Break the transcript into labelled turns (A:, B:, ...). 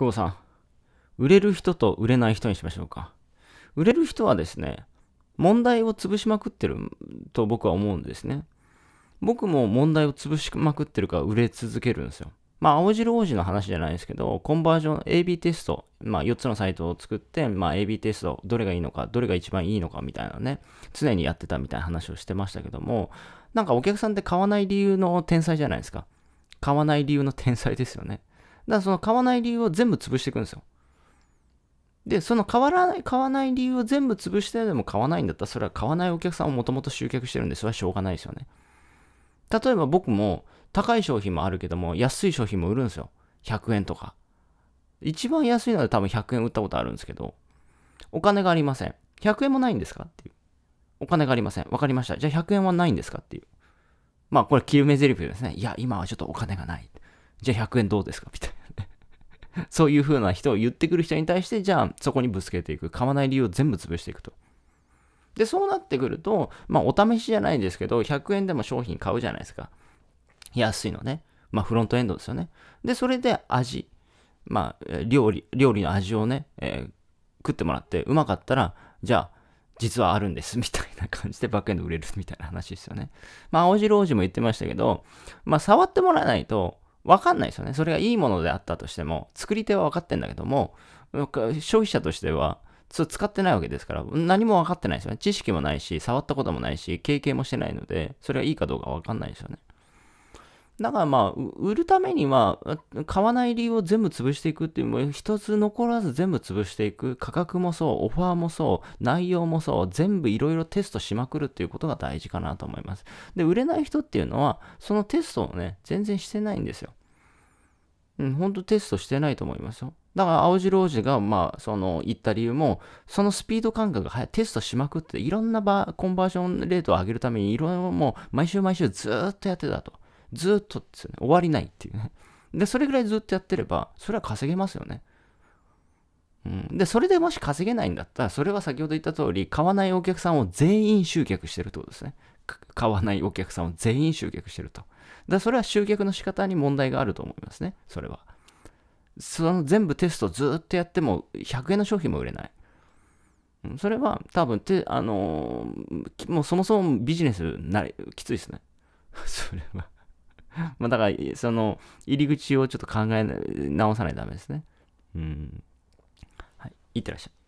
A: 久保さん。売れる人と売れない人にしましょうか。売れる人はですね、問題を潰しまくってると僕は思うんですね。僕も問題を潰しまくってるから売れ続けるんですよ。まあ、青汁王子の話じゃないですけど、コンバージョン、AB テスト、まあ、4つのサイトを作って、まあ、AB テスト、どれがいいのか、どれが一番いいのかみたいなね、常にやってたみたいな話をしてましたけども、なんかお客さんって買わない理由の天才じゃないですか。買わない理由の天才ですよね。だからその買わない理由を全部潰していくんですよ。で、その変わらない、買わない理由を全部潰してでも買わないんだったら、それは買わないお客さんをもともと集客してるんで、それはしょうがないですよね。例えば僕も高い商品もあるけども、安い商品も売るんですよ。100円とか。一番安いのは多分100円売ったことあるんですけど、お金がありません。100円もないんですかっていう。お金がありません。わかりました。じゃあ100円はないんですかっていう。まあこれ、切る目台詞ですね。いや、今はちょっとお金がない。じゃあ100円どうですか みたいな、ね、そういう風な人を言ってくる人に対して、じゃあそこにぶつけていく。買わない理由を全部潰していくと。で、そうなってくると、まあお試しじゃないんですけど、100円でも商品買うじゃないですか。安いのね。まあフロントエンドですよね。で、それで味。まあ料理、料理の味をね、えー、食ってもらって、うまかったら、じゃあ、実はあるんです、みたいな感じでバックエンド売れるみたいな話ですよね。まあ、青白王子も言ってましたけど、まあ、触ってもらわないと、わかんないですよね。それがいいものであったとしても、作り手は分かってんだけども、消費者としては、使ってないわけですから、何も分かってないですよね。知識もないし、触ったこともないし、経験もしてないので、それがいいかどうか分かんないですよね。だからまあ、売るためには、買わない理由を全部潰していくっていう、もう一つ残らず全部潰していく。価格もそう、オファーもそう、内容もそう、全部いろいろテストしまくるっていうことが大事かなと思います。で、売れない人っていうのは、そのテストをね、全然してないんですよ。うん、ほんとテストしてないと思いますよ。だから、青白王子が、まあ、その、言った理由も、そのスピード感覚がテストしまくって、いろんな場、コンバージョンレートを上げるために、いろいろもう、毎週毎週ずっとやってたと。ずっとですよね。終わりないっていうね。で、それぐらいずっとやってれば、それは稼げますよね。うん、で、それでもし稼げないんだったら、それは先ほど言った通り、買わないお客さんを全員集客してるってことですね。買わないお客さんを全員集客してると。だそれは集客の仕方に問題があると思いますね。それは。その全部テストずっとやっても、100円の商品も売れない。それは多分て、あのー、もうそもそもビジネスなきついですね。それはまあだから、その、入り口をちょっと考え直さないとダメですね。うん。はい。いってらっしゃい。